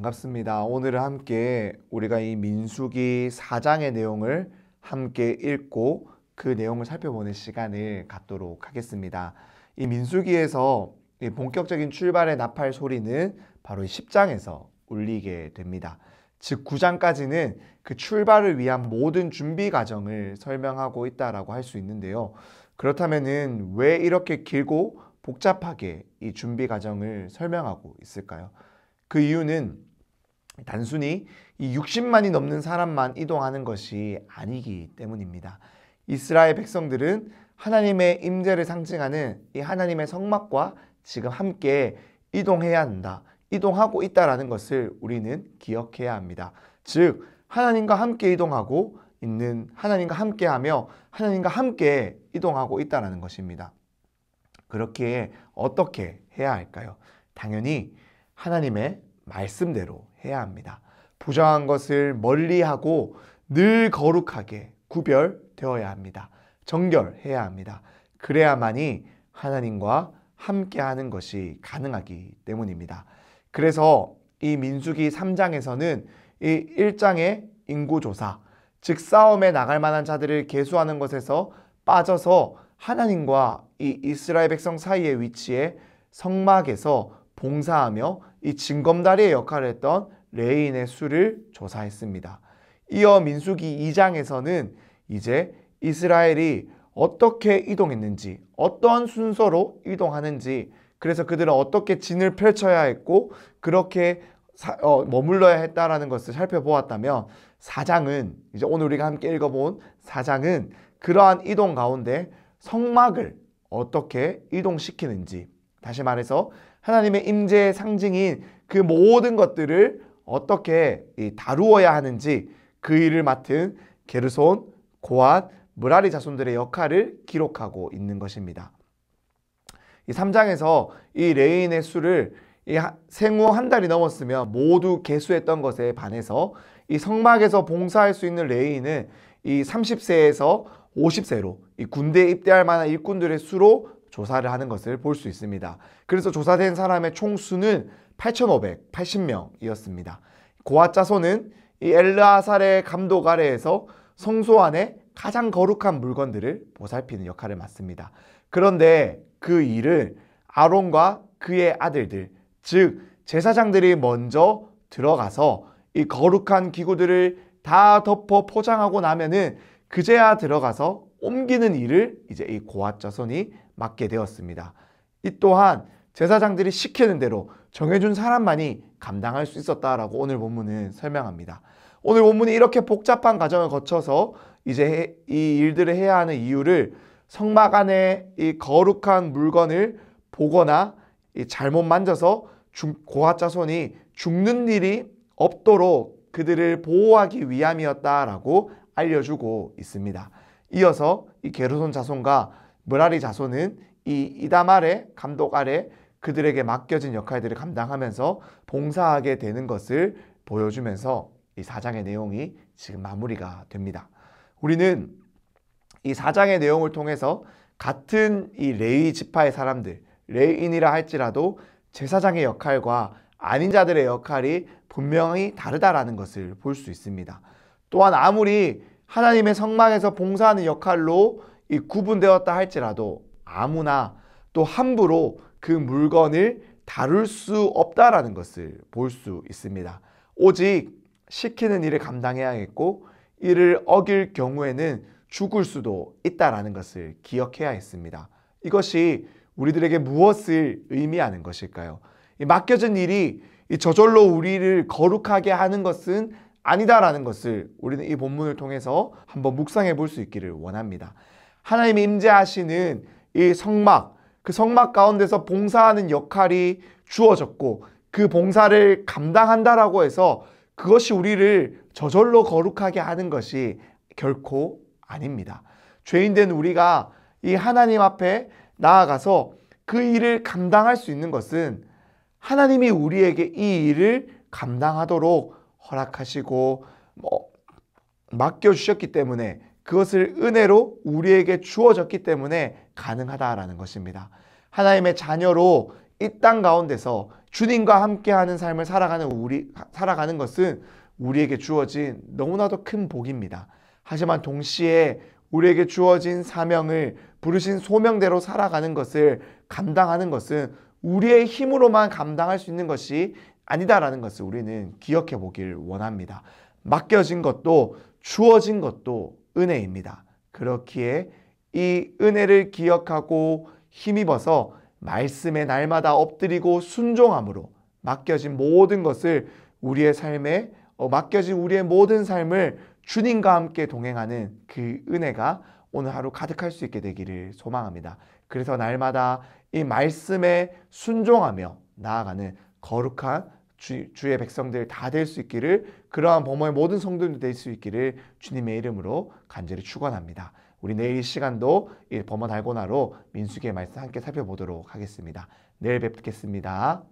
반갑습니다. 오늘은 함께 우리가 이 민수기 4장의 내용을 함께 읽고 그 내용을 살펴보는 시간을 갖도록 하겠습니다. 이 민수기에서 이 본격적인 출발의 나팔 소리는 바로 이 10장에서 울리게 됩니다. 즉 9장까지는 그 출발을 위한 모든 준비 과정을 설명하고 있다라고 할 수 있는데요. 그렇다면은 왜 이렇게 길고 복잡하게 이 준비 과정을 설명하고 있을까요? 그 이유는 단순히 이 60만이 넘는 사람만 이동하는 것이 아니기 때문입니다. 이스라엘 백성들은 하나님의 임재를 상징하는 이 하나님의 성막과 지금 함께 이동해야 한다. 이동하고 있다라는 것을 우리는 기억해야 합니다. 즉 하나님과 함께 이동하고 있는 하나님과 함께 하며 하나님과 함께 이동하고 있다라는 것입니다. 그렇게 어떻게 해야 할까요? 당연히 하나님의 말씀대로 해야 합니다. 부정한 것을 멀리하고 늘 거룩하게 구별되어야 합니다. 정결해야 합니다. 그래야만이 하나님과 함께하는 것이 가능하기 때문입니다. 그래서 이 민수기 3장에서는 이 1장의 인구조사, 즉 싸움에 나갈 만한 자들을 계수하는 것에서 빠져서 하나님과 이 이스라엘 백성 사이의 위치에 성막에서 봉사하며 이 징검다리의 역할을 했던 레인의 수를 조사했습니다. 이어 민수기 2장에서는 이제 이스라엘이 어떻게 이동했는지, 어떠한 순서로 이동하는지, 그래서 그들은 어떻게 진을 펼쳐야 했고 그렇게 사, 어, 머물러야 했다라는 것을 살펴보았다면 사장은 이제 오늘 우리가 함께 읽어본 사장은 그러한 이동 가운데 성막을 어떻게 이동시키는지 다시 말해서 하나님의 임재의 상징인 그 모든 것들을 어떻게 다루어야 하는지 그 일을 맡은 게르손, 고앗, 무라리 자손들의 역할을 기록하고 있는 것입니다. 이 3장에서 이 레인의 수를 이 생후 한 달이 넘었으면 모두 개수했던 것에 반해서 이 성막에서 봉사할 수 있는 레인은 이 30세에서 50세로 이 군대에 입대할 만한 일꾼들의 수로 조사를 하는 것을 볼 수 있습니다. 그래서 조사된 사람의 총수는 8,580명이었습니다. 고아짜손은 이 엘르아살의 감독 아래에서 성소 안에 가장 거룩한 물건들을 보살피는 역할을 맡습니다. 그런데 그 일을 아론과 그의 아들들, 즉 제사장들이 먼저 들어가서 이 거룩한 기구들을 다 덮어 포장하고 나면은 그제야 들어가서 옮기는 일을 이제 이고아짜손이 맡게 되었습니다. 이 또한 제사장들이 시키는 대로 정해준 사람만이 감당할 수 있었다라고 오늘 본문은 설명합니다. 오늘 본문이 이렇게 복잡한 과정을 거쳐서 이제 이 일들을 해야 하는 이유를 성막 안에 이 거룩한 물건을 보거나 잘못 만져서 고아 자손이 죽는 일이 없도록 그들을 보호하기 위함이었다라고 알려주고 있습니다. 이어서 이 게르손 자손과 무라리 자손은 이이다 아래 감독 아래 그들에게 맡겨진 역할들을 감당하면서 봉사하게 되는 것을 보여주면서 이사장의 내용이 지금 마무리가 됩니다. 우리는 이 4장의 내용을 통해서 같은 이 레위 지파의 사람들, 레인이라 할지라도 제사장의 역할과 아닌 자들의 역할이 분명히 다르다라는 것을 볼 수 있습니다. 또한 아무리 하나님의 성막에서 봉사하는 역할로 이 구분되었다 할지라도 아무나 또 함부로 그 물건을 다룰 수 없다라는 것을 볼 수 있습니다. 오직 시키는 일을 감당해야겠고 이를 어길 경우에는 죽을 수도 있다라는 것을 기억해야 했습니다. 이것이 우리들에게 무엇을 의미하는 것일까요? 이 맡겨진 일이 저절로 우리를 거룩하게 하는 것은 아니다라는 것을 우리는 이 본문을 통해서 한번 묵상해 볼 수 있기를 원합니다. 하나님 임재하시는 이 성막, 그 성막 가운데서 봉사하는 역할이 주어졌고 그 봉사를 감당한다라고 해서 그것이 우리를 저절로 거룩하게 하는 것이 결코 아닙니다. 죄인된 우리가 이 하나님 앞에 나아가서 그 일을 감당할 수 있는 것은 하나님이 우리에게 이 일을 감당하도록 허락하시고 뭐 맡겨주셨기 때문에 그것을 은혜로 우리에게 주어졌기 때문에 가능하다라는 것입니다. 하나님의 자녀로 이 땅 가운데서 주님과 함께하는 삶을 살아가는 우리 살아가는 것은 우리에게 주어진 너무나도 큰 복입니다. 하지만 동시에 우리에게 주어진 사명을 부르신 소명대로 살아가는 것을 감당하는 것은 우리의 힘으로만 감당할 수 있는 것이 아니다라는 것을 우리는 기억해 보길 원합니다. 맡겨진 것도 주어진 것도 은혜입니다. 그렇기에 이 은혜를 기억하고 힘입어서 말씀의 날마다 엎드리고 순종함으로 맡겨진 모든 것을 우리의 삶에 어, 맡겨진 우리의 모든 삶을 주님과 함께 동행하는 그 은혜가 오늘 하루 가득할 수 있게 되기를 소망합니다. 그래서 날마다 이 말씀에 순종하며 나아가는 거룩한 주, 주의 백성들 다 될 수 있기를 그러한 범어의 모든 성도들 될수 있기를 주님의 이름으로 간절히 축원합니다. 우리 내일 이 시간도 이 범어 달고나로 민수기의 말씀 함께 살펴보도록 하겠습니다. 내일 뵙겠습니다.